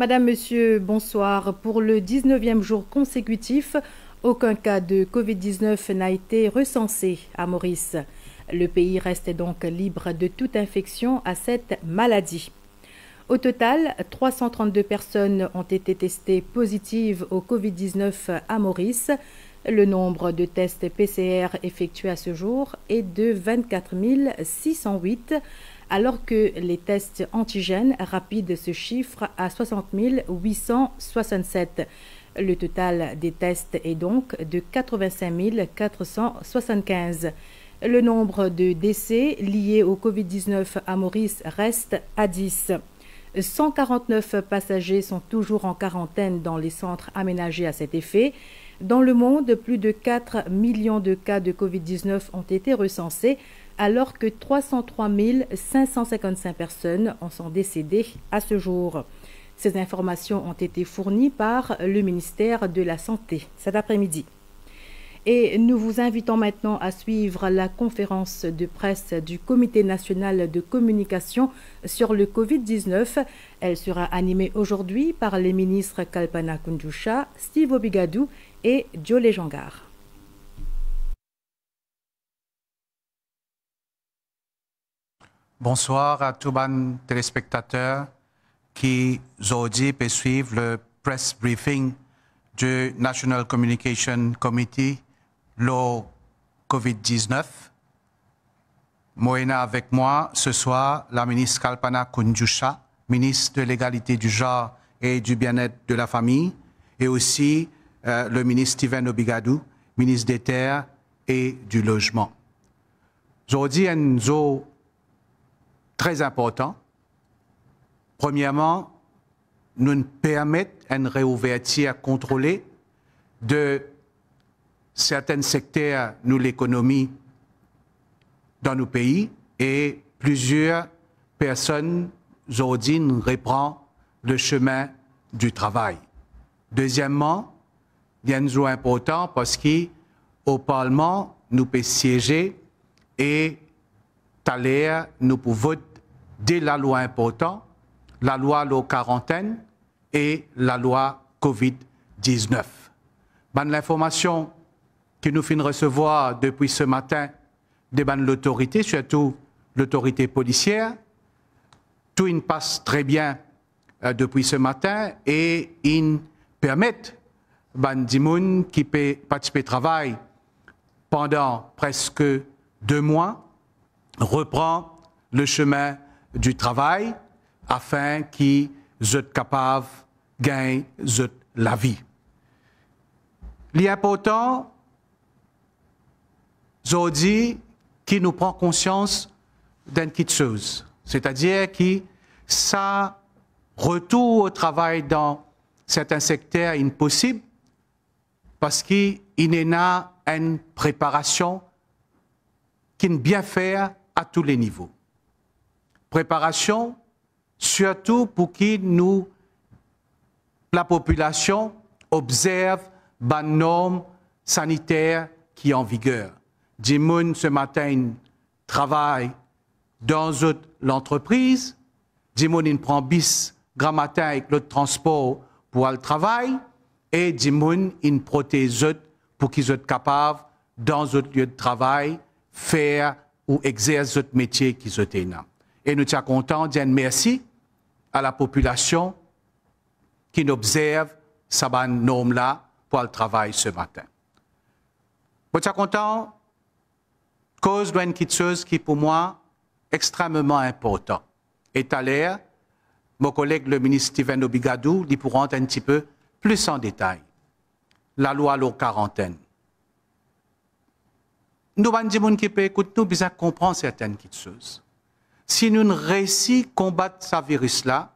Madame, Monsieur, bonsoir. Pour le 19e jour consécutif, aucun cas de Covid-19 n'a été recensé à Maurice. Le pays reste donc libre de toute infection à cette maladie. Au total, 332 personnes ont été testées positives au Covid-19 à Maurice. Le nombre de tests PCR effectués à ce jour est de 24 608 alors que les tests antigènes rapides se chiffrent à 60 867. Le total des tests est donc de 85 475. Le nombre de décès liés au Covid-19 à Maurice reste à 10. 149 passagers sont toujours en quarantaine dans les centres aménagés à cet effet. Dans le monde, plus de 4 millions de cas de Covid-19 ont été recensés, alors que 303 555 personnes en sont décédées à ce jour. Ces informations ont été fournies par le ministère de la Santé cet après-midi. Et nous vous invitons maintenant à suivre la conférence de presse du Comité national de communication sur le Covid-19. Elle sera animée aujourd'hui par les ministres Kalpana Kundusha, Steve Obigadou et Diolé Jangar. Bonsoir à tous les téléspectateurs qui aujourd'hui peuvent suivre le press briefing du National Communication Committee, le COVID-19. Moïna avec moi ce soir, la ministre Kalpana Kundjusha, ministre de l'égalité du genre et du bien-être de la famille, et aussi euh, le ministre Steven Obigadou, ministre des Terres et du Logement. Aujourd'hui, nous très important. Premièrement, nous permettons une réouverture contrôlée de certains secteurs de l'économie dans nos pays et plusieurs personnes aujourd'hui reprennent le chemin du travail. Deuxièmement, il y a important parce qu'au Parlement, nous pouvons siéger et tout nous pouvons voter dès la loi importante, la loi LO quarantaine et la loi Covid-19. l'information que nous finissons recevoir depuis ce matin de l'autorité, surtout l'autorité policière, tout une passe très bien euh, depuis ce matin et in permettent ban dimoun qui peut participer au travail pendant presque deux mois reprend le chemin du travail afin qu'ils soient capables de gagner la vie. L'important, c'est dit qui nous prend conscience d'une petite chose, c'est-à-dire que ça retour au travail dans certains secteurs impossible parce qu'il y a une préparation qui ne bien faire à tous les niveaux préparation, surtout pour que nous, la population, observe les normes sanitaires qui sont en vigueur. Jimoun, ce matin, travaille dans l'entreprise. Jimoun, il prend bis grand matin avec le transport pour aller travailler travail. Et Jimoun, il protège pour qu'ils soient capables, dans leur lieu de travail, faire ou exercer ce métier qu'ils ont. Et nous sommes contents de dire merci à la population qui nous observe Saban norme là pour le travail ce matin. Nous sommes contents cause d'une quitteuse qui pour moi extrêmement important. Et à l'heure, mon collègue le ministre Steven Obigadou dit pour rentrer un petit peu plus en détail. La loi l'eau quarantaine. Nous, les gens qui écouter, nous, pouvons comprendre certaines choses si nous réussissons à combattre ce virus-là,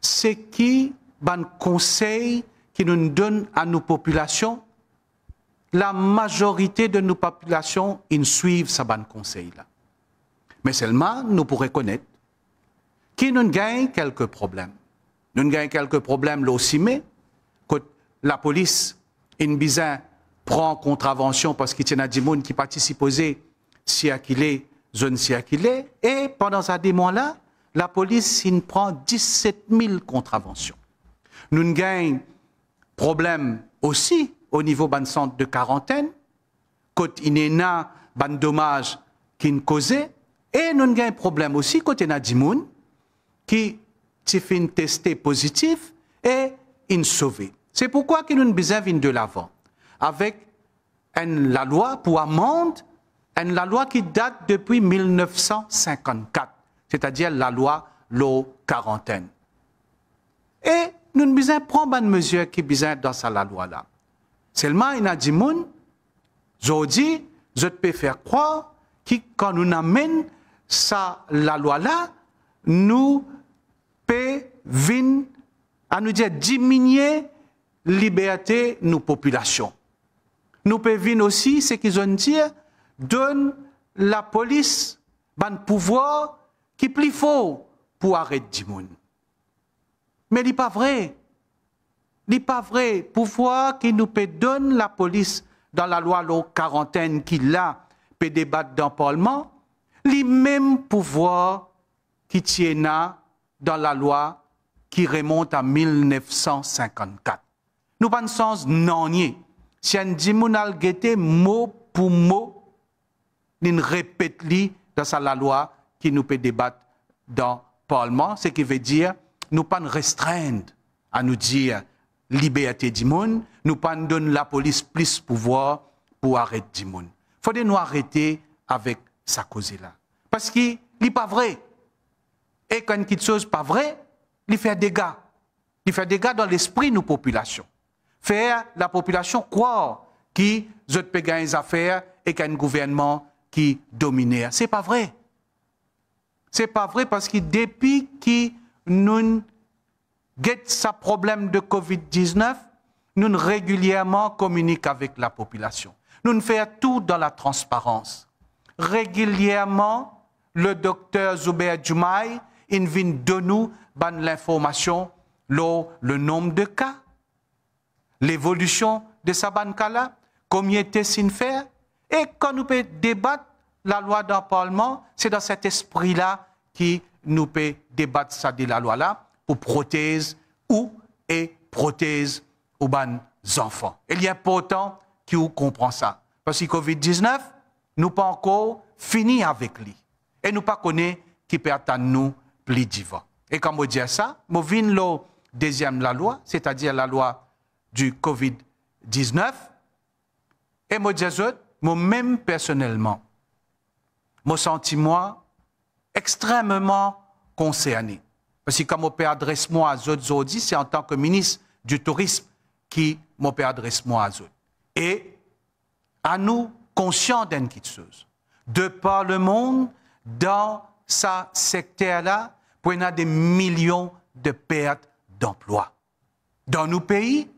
c'est qui ban conseil qui nous donne à nos populations La majorité de nos populations, ils suivent ce ban conseil-là. Mais seulement, nous pourrions connaître qui nous gagne quelques problèmes. Nous gagnons quelques problèmes aussi, mais que la police, une bizarre, prend contravention parce qu'il y a des gens qui participent si à qu'il est zone est. Et pendant deux mois là la police prend 17 000 contraventions. Nous avons problème aussi au niveau du centre de quarantaine, côté il y dommage qui ont causé, et nous avons problème aussi côté Nadimoun y a des gens qui et ont sauvé C'est pourquoi que nous avons besoin de l'avant avec la loi pour amende la loi qui date depuis 1954, c'est-à-dire la loi L'eau quarantaine. Et nous ne prendre une mesure qui est dans cette loi là. Seulement, il y a dit, aujourd'hui, je peux faire croire que quand nous amène ça, la loi là, nous pouvons venir à nous dire diminuer liberté nos populations. Nous pouvons aussi, ce qu'ils ont dit, donne la police ban pouvoir qui plus faux pour arrêter les gens. Mais n'est pas vrai. n'est pas vrai. Pouvoir qui nous peut donner la police dans la loi la quarantaine qui a, peut débattre dans le Parlement, les même pouvoir qui tient dans la loi qui remonte à 1954. Nous pensons non Si un le mot pour mot nous répétons dans la loi qui nous peut débattre dans le Parlement, ce qui veut dire nous pas nous restreindre à nous dire liberté du monde, nous pas nous la police plus pouvoir pour arrêter du monde. Faut nous arrêter avec sa cause là. Parce que ce n'est pas vrai. Et quand quelque chose n'est pas vrai, il fait des dégâts. Il fait des dégâts dans l'esprit de nos populations. Faire la population croire qu'ils ont gagner des affaires et qu'un gouvernement qui dominait. Ce n'est pas vrai. Ce n'est pas vrai parce que depuis que nous avons ce problème de COVID-19, nous régulièrement communiquons avec la population. Nous fait tout dans la transparence. Régulièrement, le docteur Zouber Djoumaï vient de nous l'information le nombre de cas, l'évolution de cas-là, combien de tests faire, et quand nous pouvons débattre la loi dans le Parlement, c'est dans cet esprit-là qui nous peut débattre ça de la loi-là pour prothèse ou et prothèse aux ban enfants. il est important qu'on comprend ça. Parce que COVID-19, nous pas encore fini avec lui. Et nous pas connaît qui peut attendre nous plus divin. Et quand je dis ça, je viens la deuxième la loi, c'est-à-dire la loi du COVID-19. Et je dis moi-même personnellement, me sens-moi extrêmement concerné. Parce que quand mon père adresse moi à Zodzi, c'est en tant que ministre du tourisme qui mon père adresse moi à Zod. Et à nous, conscients d'une chose, de par le monde, dans sa secteur-là, pour y a des millions de pertes d'emplois. Dans nos pays,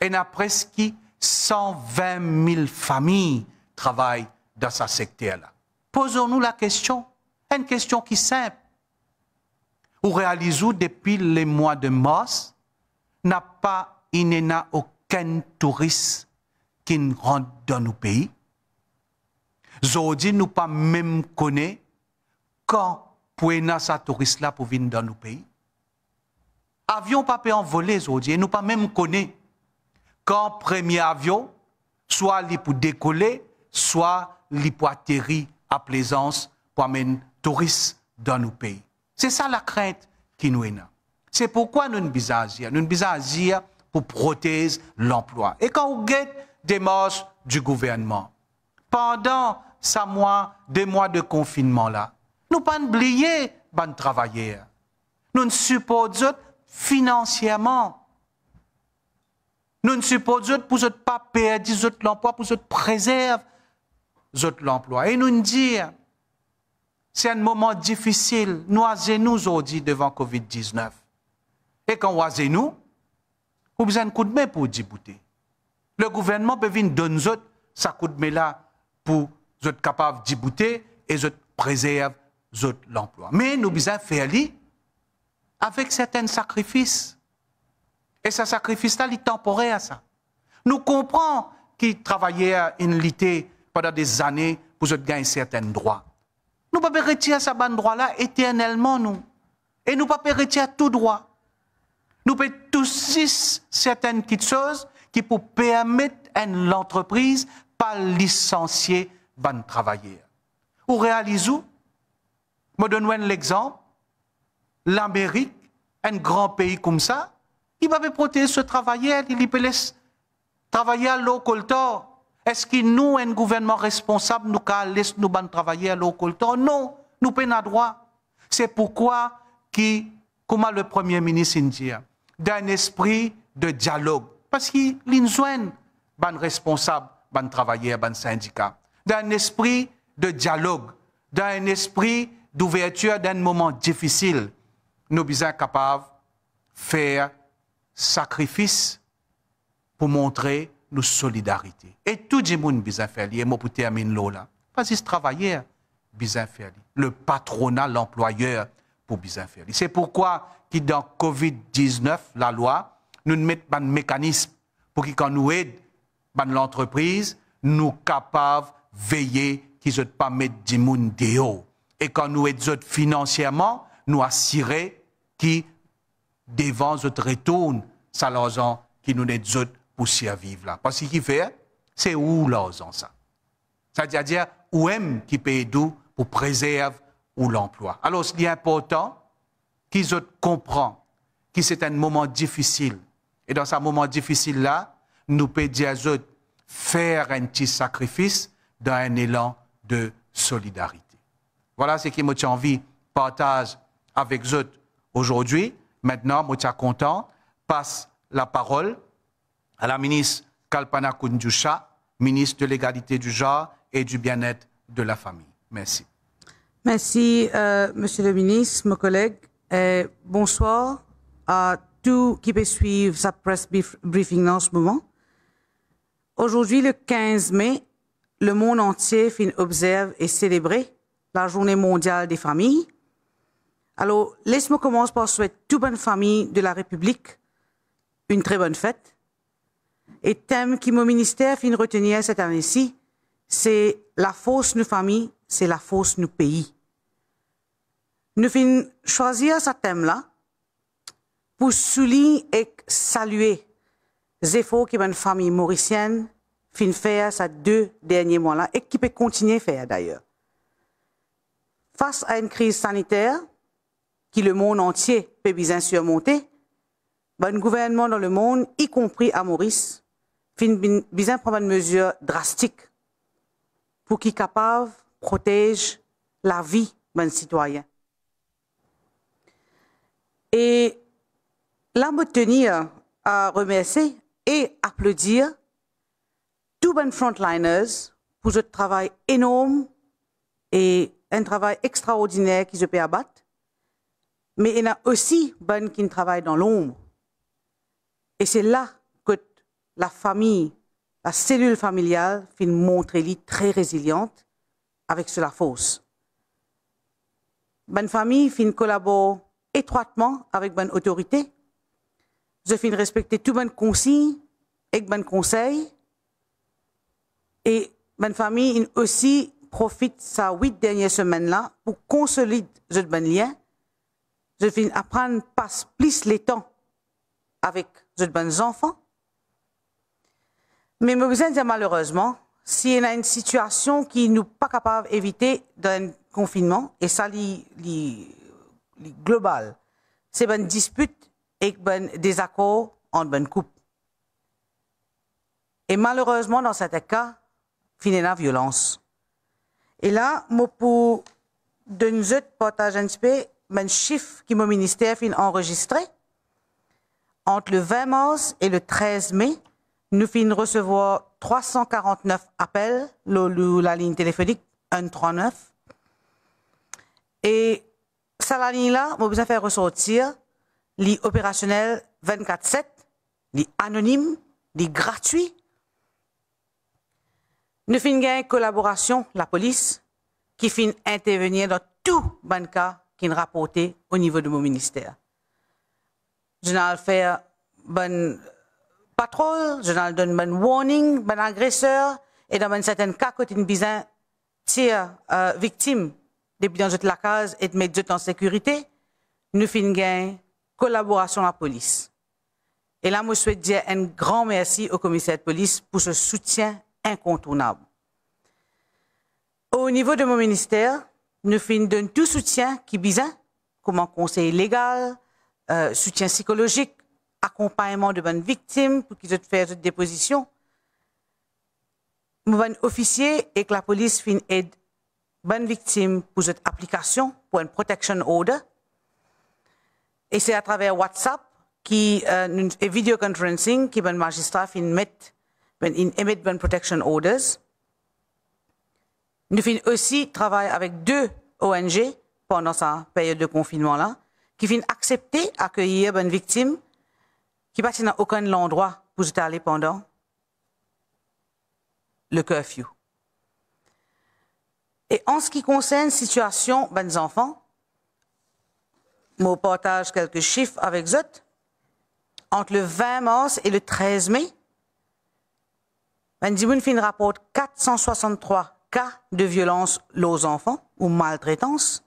il y a presque 120 000 familles travaillent dans ce secteur-là. Posons-nous la question, une question qui est simple. Ou réalisons depuis les mois de mars, n'a pas, il n'y a aucun touriste qui rentre dans nos pays. Aujourd'hui, nous pas même connaît quand pour sa touriste là pour venir dans nos pays. Avions pas pu en voler aujourd'hui, nous pas même connaît quand premier avion, soit li pour décoller, soit li pour atterrir à plaisance pour amener touristes dans nos pays. C'est ça la crainte qui nous est là. C'est pourquoi nous ne agir. Nous ne pour protéger l'emploi. Et quand on guette des du gouvernement, pendant ces mois, deux mois de confinement là, nous pas oublier les travailleurs. Nous ne supportons financièrement nous ne supposons pas pour ne pas perdre l'emploi, pour nous préserver l'emploi. Et nous nous dire, c'est un moment difficile. Nous nous aujourd'hui devant COVID-19. Et quand nous nous, vous besoin de coup de main pour débouter. Le gouvernement peut venir donner sa coup de main là pour être capable de débouter et préserve préserver l'emploi. Mais nous besoin faire avec certains sacrifices. Et ce sacrifice-là, il est temporaire, ça. Nous comprenons qu'ils travaillaient une lité pendant des années pour gagner certains droits. Nous ne pouvons pas retirer ce droit-là éternellement, nous. Et nous ne pouvons pas retirer tout droit. Nous pouvons tous certaines petites choses qui pour permettre à l'entreprise pas licencier ban travailleurs. Ou réalisons, je donne exemple. l'Amérique, un grand pays comme ça, il va protéger ce travailleur, il peut travailler à l'eau coltor. Est-ce que nous, un gouvernement responsable, nous laisse nous travailler à l'eau coltor Non, nous pas le droit. C'est pourquoi, qui, comment le Premier ministre dit, d'un esprit de dialogue. Parce qu'il besoin ban responsable, ban travailleur, ban syndicat. D'un esprit de dialogue, d'un esprit d'ouverture d'un moment difficile. Nous sommes capables de faire sacrifice pour montrer nos solidarités. Et tout le monde a fait, et moi pour terminer là, parce hein, le patronat, l'employeur, pour bien faire. C'est pourquoi qui dans COVID-19, la loi, nous mettons de mécanisme pour que quand nous aidons ben, l'entreprise, nous capables de veiller qu'ils ne pas mettre du Et quand nous aidons financièrement, nous assurer qu'ils devant se retourne sa l'argent qui nous aide autres pour survivre là. Parce qu'il fait, c'est où l'argent ça C'est-à-dire, où est-ce qui paye d'où pour préserver ou l'emploi. Alors, ce qui est important, qu'ils comprennent que c'est un moment difficile. Et dans ce moment difficile-là, nous pouvons dire à eux, faire un petit sacrifice dans un élan de solidarité. Voilà ce qui tient envie de partager avec eux aujourd'hui. Maintenant, Moutia Content passe la parole à la ministre Kalpana Kundjusha, ministre de l'égalité du genre et du bien-être de la famille. Merci. Merci, euh, Monsieur le ministre, mes collègues. Et bonsoir à tous qui suivre sa presse briefing en ce moment. Aujourd'hui, le 15 mai, le monde entier observe et célébrer la Journée mondiale des familles alors, laisse-moi commencer par souhaiter toute bonne famille de la République une très bonne fête. Et thème qui mon ministère fin retenir cette année-ci, c'est la fausse nos familles, c'est la fausse nous pays. Nous fin choisir ce thème-là pour souligner et saluer les efforts que une famille mauricienne fin faire ces deux derniers mois-là et qui peut continuer à faire d'ailleurs. Face à une crise sanitaire, qui le monde entier peut bien surmonter, le gouvernement dans le monde, y compris à Maurice, fin bien prendre une mesure drastique pour qu'il capable protège la vie d'un citoyens. Et là, me tenir à remercier et applaudir tous les frontliners pour ce travail énorme et un travail extraordinaire qu'ils se pu abattre mais il y en a aussi bonne qui travaillent dans l'ombre. Et c'est là que la famille, la cellule familiale, fait montrer lui très résiliente avec cela fausse. Bonne famille fin collabore étroitement avec bonne autorité. Je fin respecter tout bonne consignes, et bonne conseil. Et bonne famille aussi profite sa huit dernières semaines là pour consolider ce bon lien je vais apprendre passe plus les temps avec de bonnes enfants. Mais malheureusement, s'il y a une situation qui nous pas capable d'éviter d'un confinement, et ça, c'est global, c'est une dispute et un désaccord entre bonne coupe. Et malheureusement, dans cet cas, finit la violence. Et là, moi, pour de nous partager un petit même chiffre qui mon ministère fin enregistré. Entre le 20 mars et le 13 mai, nous fin recevoir 349 appels, la ligne téléphonique 139. Et ça, la ligne-là, mon besoin faire ressortir l'opérationnel 24-7, les anonymes, les gratuits. Nous fin une collaboration, la police, qui fin intervenir dans tout les cas qui est rapporté au niveau de mon ministère. Je fait fait bonne patrouille, n'ai donné bonne warning, bonne agresseurs et dans ben certains cas, quand une tire euh, victime, depuis de la case et de mettre en sécurité, nous finissons collaboration à la police. Et là, je souhaite dire un grand merci au commissaire de police pour ce soutien incontournable. Au niveau de mon ministère, nous donnons donne tout soutien qui vise, comme un conseil légal, euh, soutien psychologique, accompagnement de bonnes victimes pour qu'ils faire des dépositions. avons bon officier et que la police fin aide bonnes victimes pour cette application, pour une protection order. Et c'est à travers WhatsApp qui, euh, et videoconferencing qui ben magistrat fin met ben, protection orders. Nous aussi travailler avec deux ONG pendant sa période de confinement-là, qui finissent accepter, accueillir une victime qui passe dans aucun endroit où se aller pendant le curfew. Et en ce qui concerne la situation des enfants, je partage quelques chiffres avec vous. Entre le 20 mars et le 13 mai, ben, Dimoun fin rapporte 463 cas de violence aux enfants ou maltraitance.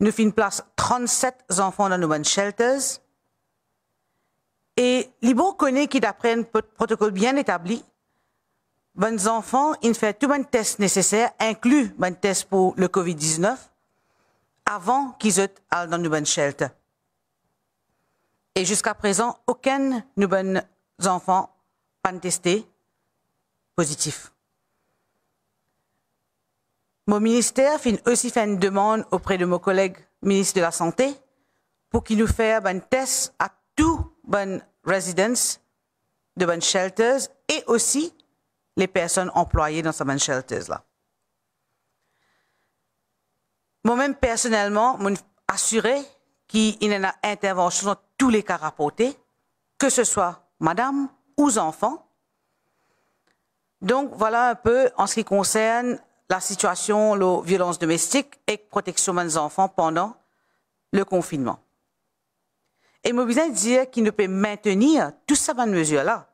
Nous faisons place 37 enfants dans nos shelters. Et les bons connaît qui d'après un protocole bien établi, les enfants, ils font tous les tests nécessaires, inclus les tests pour le COVID-19, avant qu'ils aient dans nos shelters. Et jusqu'à présent, aucun de nos enfants pas testé positif. Mon ministère fait aussi fait une demande auprès de mon collègue ministre de la Santé pour qu'il nous fasse ben, un test à tous les ben, résidences de les ben, shelters et aussi les personnes employées dans ces shelters-là. Moi-même, personnellement, je assuré qu'il y a une intervention dans tous les cas rapportés, que ce soit madame ou enfants. Donc, voilà un peu en ce qui concerne la situation, la violence domestique et protection des enfants pendant le confinement. Et de dire qu'il ne peut maintenir tout ces bonnes mesures-là,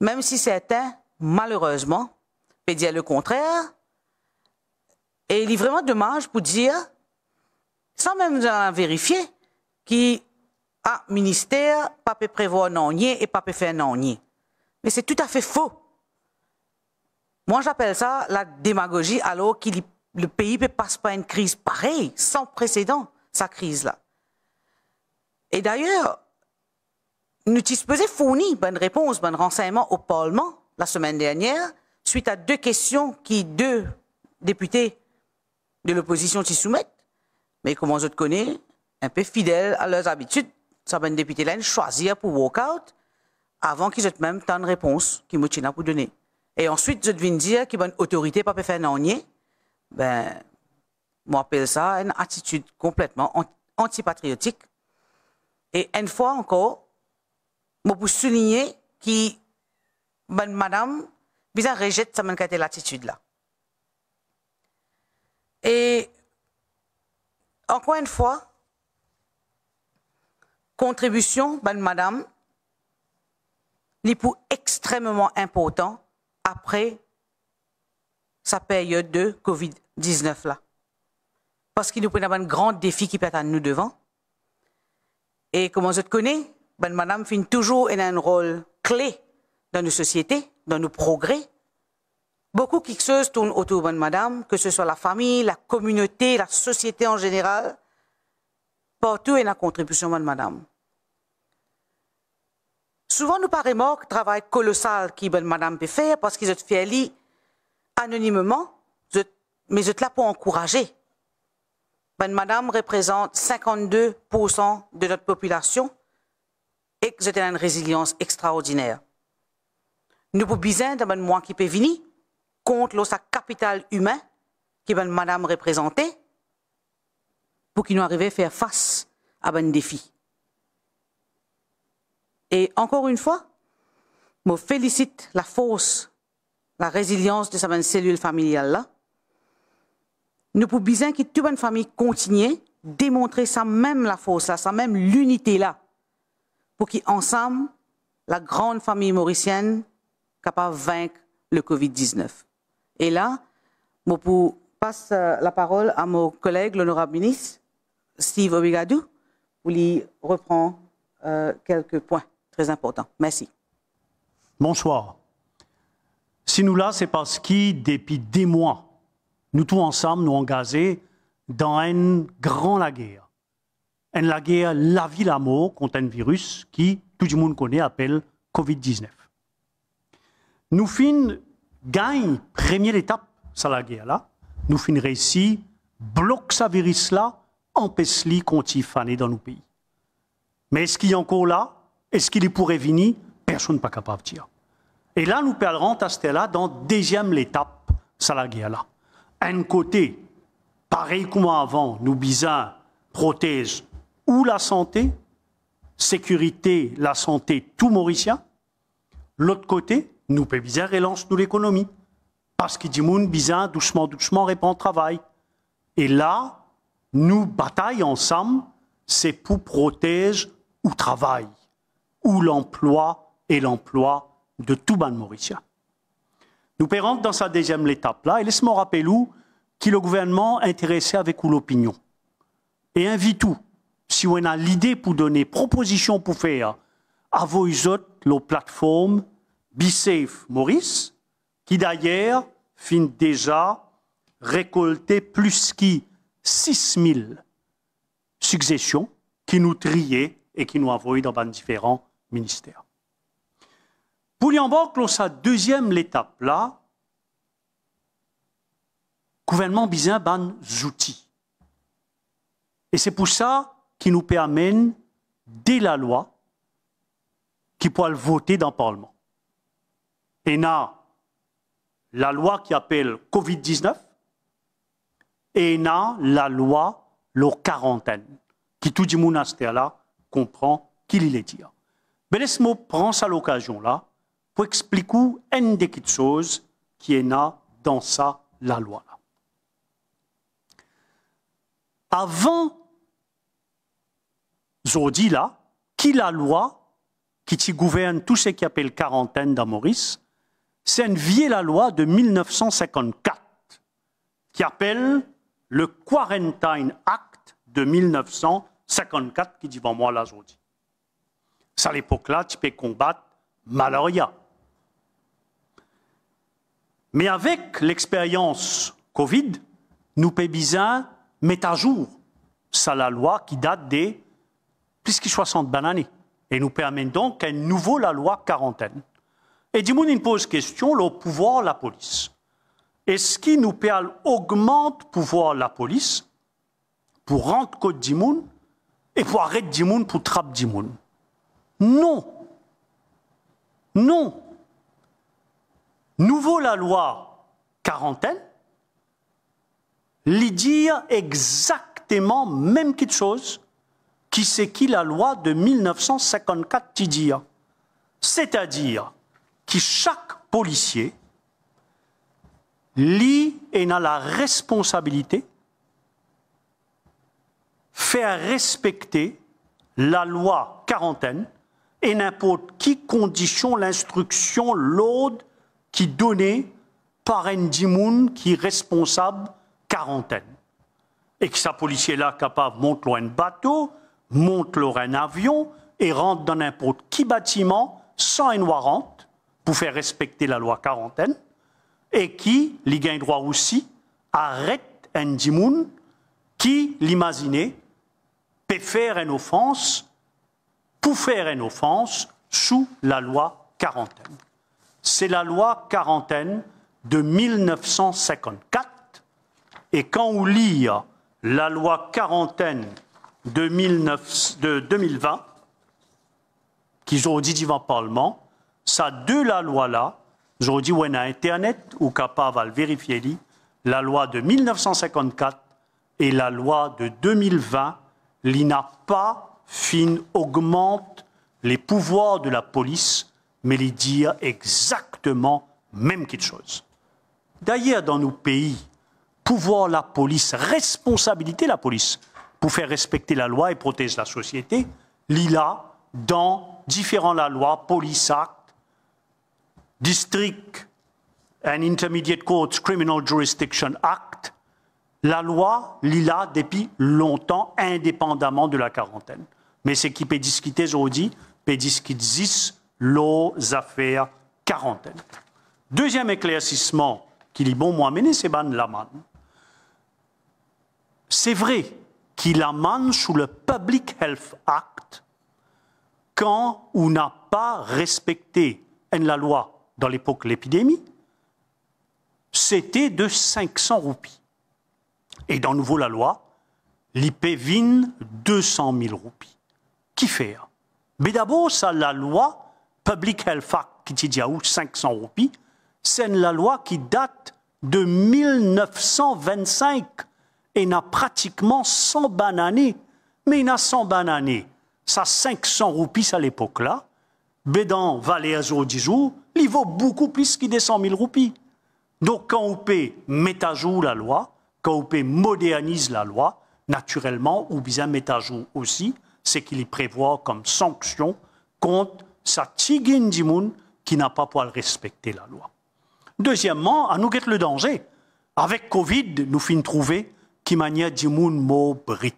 même si certains, malheureusement, peuvent dire le contraire. Et il est vraiment dommage pour dire, sans même vérifier, qu'un a ministère, pas peut prévoir non et pas peut faire non Mais c'est tout à fait faux. Moi, j'appelle ça la démagogie, alors que le pays ne passe pas une crise pareille, sans précédent, sa crise-là. Et d'ailleurs, nous disposons fourni bonne réponse, bonne renseignement au Parlement la semaine dernière, suite à deux questions qui deux députés de l'opposition s'y soumettent. Mais comme on le connaît, un peu fidèles à leurs habitudes, certains députés là choisir pour walk-out avant qu'ils aient même tant de réponses qu'ils m'ont pour donner. Et ensuite, je devine dire qu'une l'autorité autorité pas faire nier. Ben, moi, appelle ça une attitude complètement antipatriotique. Et une fois encore, je vous souligner que ben, madame, bien rejette cette attitude là Et encore une fois, contribution, ben, madame, est pour extrêmement important après sa période de COVID-19 là. Parce qu'il nous prend un grand défi qui peut à nous devant. Et comme vous se connais, ben, madame finit toujours un rôle clé dans nos sociétés, dans nos progrès. Beaucoup qui se tournent autour de madame, que ce soit la famille, la communauté, la société en général. Partout est la contribution de madame. Souvent, nous parlons le travail colossal que ben, Madame peut faire parce qu'ils ont fait anonymement, mais ils sont là pour encourager. Ben, Madame représente 52% de notre population et que a une résilience extraordinaire. Nous avons besoin d'un ben, moins qui peut venir contre le capital humain que ben, Madame représentait pour qu'ils nous arrive à faire face à un défi. Et encore une fois, je félicite la force, la résilience de cette cellule familiale-là. Nous pouvons bien que toute une famille continue démontrer sa même la force, sa même l'unité-là, pour qu'ensemble, la grande famille mauricienne capable de vaincre le Covid-19. Et là, je passe euh, la parole à mon collègue, l'honorable ministre, Steve Obigadou, pour lui reprendre euh, quelques points très important. Merci. Bonsoir. Si nous là, c'est parce que depuis des mois, nous tous ensemble, nous engagés dans un grand la guerre. Une la guerre, la vie, la mort contre un virus qui tout le monde connaît, appelle Covid-19. Nous fin gagne première étape, ça la guerre là. Nous fin réussi, bloque ce virus là, empêche-li et dans nos pays. Mais est-ce qu'il est encore là est-ce qu'il y pourrait venir Personne n'est pas capable de dire. Et là, nous parlerons à ce là dans deuxième étape, de là. Un côté, pareil comme avant, nous bisons protège ou la santé, sécurité, la santé, tout mauricien. L'autre côté, nous pays bizarre relance nous l'économie. Parce que dit bizarre, doucement, doucement, répond travail. Et là, nous bataillons ensemble, c'est pour protège ou travail où l'emploi et l'emploi de tout ban mauricien. Nous pérons dans sa deuxième étape là, et laisse-moi rappeler où qui le gouvernement intéressé avec ou l'opinion. Et invite tout, si on a l'idée pour donner proposition pour faire à vos autres, nos plateformes Safe Maurice, qui d'ailleurs finit déjà récolter plus que 6000 suggestions qui nous triaient et qui nous envoyaient dans différents ministère. Pouliambok, dans sa deuxième étape là, gouvernement bizin ban outils. Et c'est pour ça qu'il nous permet, dès la loi, qui pourra le voter dans le Parlement. Et a la loi qui appelle Covid-19 et a la loi la quarantaine, qui tout du monastère là comprend qu'il y est dit laissez-moi prend ça l'occasion-là pour expliquer une des petites choses qui est là dans ça, la loi. Avant, Zodi là, qui la loi qui gouverne tout ce qui appelle quarantaine dans Maurice, c'est une vieille loi de 1954 qui appelle le Quarantine Act de 1954 qui dit devant moi là aujourd'hui à l'époque-là, tu peux combattre malaria. Mais avec l'expérience Covid, nous pouvons mettre à jour ça la loi qui date de plus de 60 bananes et nous permet donc à nouveau la loi quarantaine. Et Dimoun nous pose question le pouvoir de la police. Est-ce qu'il nous permet augmente le pouvoir de la police pour rendre code Dimoun et pour arrêter Dimoun pour trapper Dimoun? Non. Non. Nouveau la loi quarantaine, lui dire exactement même quelque chose qui c'est qui la loi de 1954 qui dit. C'est-à-dire que chaque policier lit et a la responsabilité faire respecter la loi quarantaine et n'importe qui condition l'instruction, l'ordre qui donnait par moon qui est responsable quarantaine. Et que sa policier là capable monte loin de bateau, monte leur avion et rentre dans n'importe qui bâtiment sans une pour faire respecter la loi quarantaine et qui, les un droit aussi, arrête moon qui l'imaginait peut faire une offense pour faire une offense sous la loi quarantaine. C'est la loi quarantaine de 1954. Et quand on lit la loi quarantaine de, 2020, qu'ils ont dit devant le Parlement, ça de la loi-là, ils ont dit, ouais, à Internet, ou capable de vérifier, la loi de 1954 et la loi de 2020, il n'a pas Fin augmente les pouvoirs de la police, mais les dire exactement même quelque chose. D'ailleurs, dans nos pays, pouvoir la police, responsabilité la police, pour faire respecter la loi et protéger la société, l'ILA dans différents la loi, police act, district and intermediate courts criminal jurisdiction act, la loi l'ILA depuis longtemps, indépendamment de la quarantaine. Mais ce qui peut discuter aujourd'hui, peut discuter les affaires quarantaine. Deuxième éclaircissement qui est bon moi mener, c'est Ban Laman. C'est vrai qu'il amène sous le Public Health Act quand on n'a pas respecté la loi dans l'époque de l'épidémie, c'était de 500 roupies. Et dans nouveau la loi, l'IPVIN 200 000 roupies. Qui hein? Mais d'abord, ça, la loi Public Health Act, qui dit 500 roupies, c'est la loi qui date de 1925 et n'a pratiquement 100 bananes. Mais il n'a 100 bananes. Ça, 500 roupies à l'époque-là. Mais dans Valéazo, 10 jours, il vaut beaucoup plus qu'il des 100 000 roupies. Donc, quand on peut mettre à jour la loi, quand on peut modernise la loi, naturellement, ou bien mettre à jour aussi, ce qu'il y prévoit comme sanction contre sa tigindimoun qui n'a pas pour respecter la loi. Deuxièmement, à nous guette le danger. Avec Covid, nous de trouver qui manière Dimoun mot brit.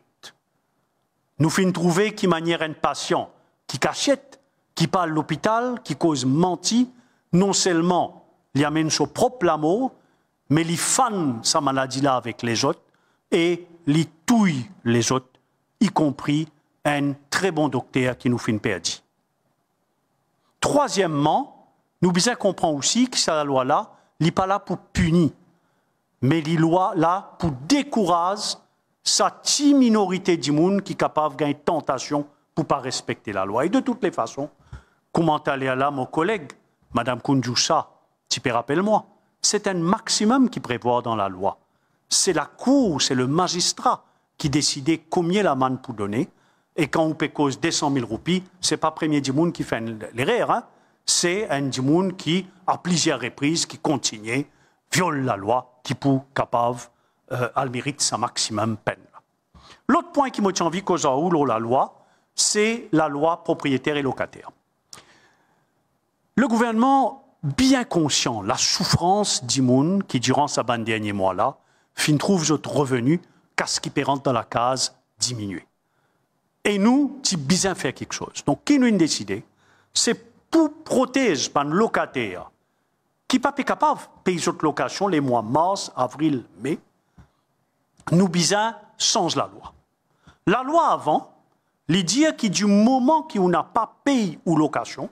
Nous de trouver qui manière un patient qui cachette, qui parle l'hôpital, qui cause menti, non seulement lui amène son propre amour, mais lui fane sa maladie là avec les autres et il touille les autres, y compris un très bon docteur qui nous fait une perte. Troisièmement, nous bien comprendre aussi que cette loi-là n'est pas là pour punir, mais la loi là pour décourager cette minorité du qui est capable de gagner tentation pour pas respecter la loi. Et de toutes les façons, comment à là mon collègue, Madame Kundjoussa, tu peux rappelle-moi, c'est un maximum qui prévoit dans la loi. C'est la cour, c'est le magistrat qui décidait combien la manne pour donner. Et quand on cause 200 000 roupies, ce n'est pas le premier Dimoun qui fait l'erreur. Hein. C'est un Dimoun qui, à plusieurs reprises, qui continue, viole la loi, qui pour capable, euh, elle mérite sa maximum peine. L'autre point qui me tient en vie cause la loi, c'est la loi propriétaire et locataire. Le gouvernement, bien conscient la souffrance d'Imoun, qui durant sa derniers mois-là, fin trouve autre revenu, qu'à ce qui pérante dans la case diminuée. Et nous, tu besoin faire quelque chose. Donc, qui nous décidé, c'est pour protéger par locataires qui pas capable de payer location les mois mars, avril, mai, nous besoin sans la loi. La loi avant, l'idée dire que du moment qu'on n'a pas payé ou location,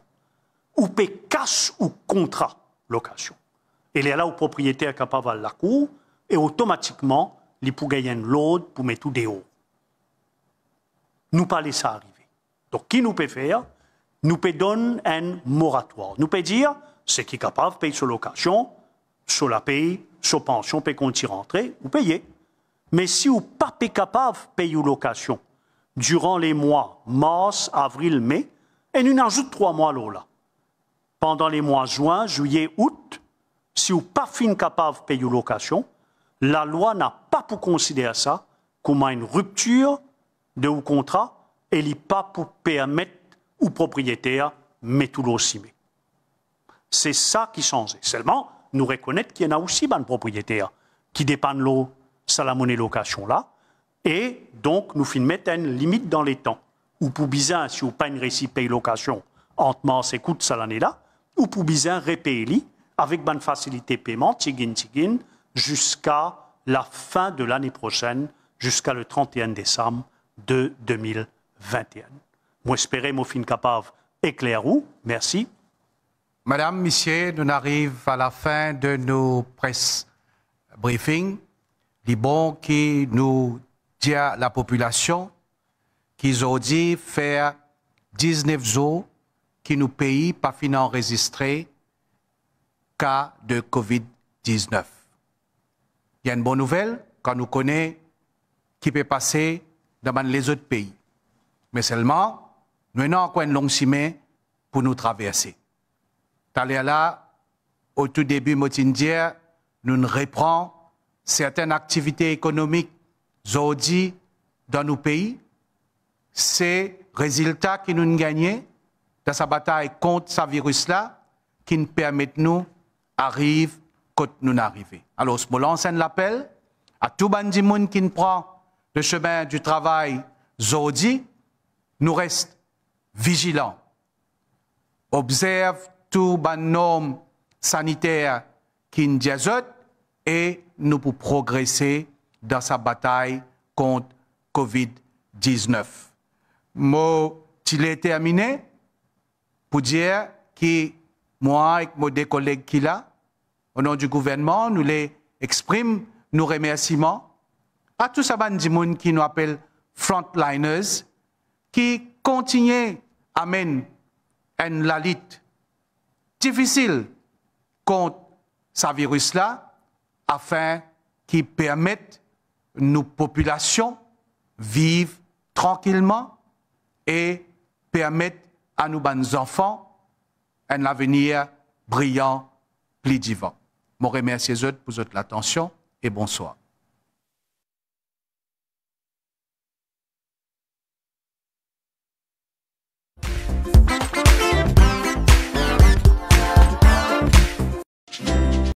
ou paye casse ou contrat location. Et là, au propriétaire capable de la cour, et automatiquement, il peut gagner une pour mettre tout des nous pas laisser arriver. Donc, qui nous peut faire Nous peut donner un moratoire. Nous peut dire, ceux qui est capables de payer sur location, sur la paye, sur pension, peut continuer y rentrer, ou payer. Mais si vous pas capable de payer une location durant les mois mars, avril, mai, et nous n'ajoute trois mois là. Pendant les mois juin, juillet, août, si vous pas fin capable de payer une location, la loi n'a pas pour considérer ça comme une rupture de ou contrat, n'est pas pour permettre ou propriétaire mais tout l'eau simé. C'est ça qui change. Seulement, nous reconnaître qu'il y en a aussi ban propriétaires qui dépendent l'eau, ça la monnaie location là, et donc nous fin mettre une limite dans les temps. Ou pour bizarre, si vous pas une location, entre mars coûte ça l'année là, ou pour bizarre, repayez avec ban facilité paiement, jusqu'à la fin de l'année prochaine, jusqu'à le 31 décembre de 2021. Moi, que mon fin capable, éclairou. Merci. Madame, Monsieur, nous arrivons à la fin de nos press briefings. bons qui nous disent à la population qu'ils ont dit faire 19 jours qui nous payent pas fin enregistré cas de COVID-19. Il y a une bonne nouvelle quand nous connaît qui peut passer dans les autres pays. Mais seulement, nous avons encore une longue chemin pour nous traverser. D'aller là, au tout début, Motindier, nous reprend certaines activités économiques aujourd'hui dans nos pays. C'est résultats qui nous gagnés dans sa bataille contre ce virus-là qui nous permettent nous arrive quand nous arrivons. Alors, je lance un appel à tout monde qui nous prend le chemin du travail Zodi, nous reste vigilants. Observe tout sanitaires norme sanitaire qui et nous pour progresser dans sa bataille contre COVID-19. Mot, il est terminé pour dire que moi et mes collègues qui là, au nom du gouvernement, nous les exprime nos remerciements à tout ça, gens qui nous appellent « frontliners, qui continuent à mener la lutte difficile contre ce virus-là, afin qu'il permette nos populations vivre tranquillement et permettent à nos bons enfants un avenir brillant, plus divin. Je remercie pour votre attention et bonsoir.